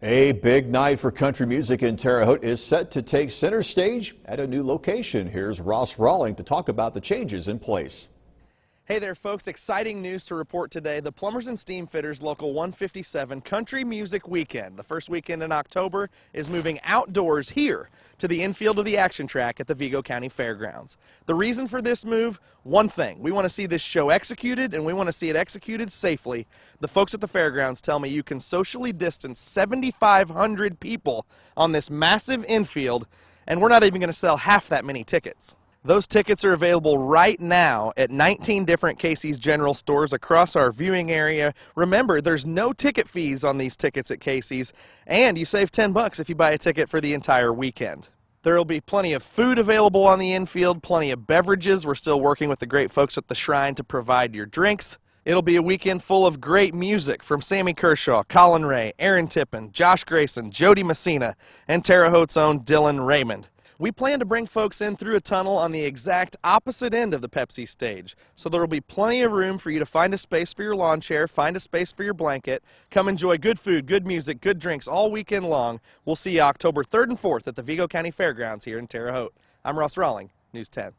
A big night for country music in Terre Haute is set to take center stage at a new location. Here's Ross Rawling to talk about the changes in place. Hey there, folks. Exciting news to report today. The Plumbers and Steam Fitters Local 157 Country Music Weekend, the first weekend in October, is moving outdoors here to the infield of the action track at the Vigo County Fairgrounds. The reason for this move, one thing. We want to see this show executed, and we want to see it executed safely. The folks at the fairgrounds tell me you can socially distance 7,500 people on this massive infield, and we're not even going to sell half that many tickets. Those tickets are available right now at 19 different Casey's General stores across our viewing area. Remember, there's no ticket fees on these tickets at Casey's, and you save 10 bucks if you buy a ticket for the entire weekend. There will be plenty of food available on the infield, plenty of beverages. We're still working with the great folks at the Shrine to provide your drinks. It'll be a weekend full of great music from Sammy Kershaw, Colin Ray, Aaron Tippin, Josh Grayson, Jody Messina, and Terre Haute's own Dylan Raymond. We plan to bring folks in through a tunnel on the exact opposite end of the Pepsi stage, so there will be plenty of room for you to find a space for your lawn chair, find a space for your blanket, come enjoy good food, good music, good drinks all weekend long. We'll see you October 3rd and 4th at the Vigo County Fairgrounds here in Terre Haute. I'm Ross Rawling, News 10.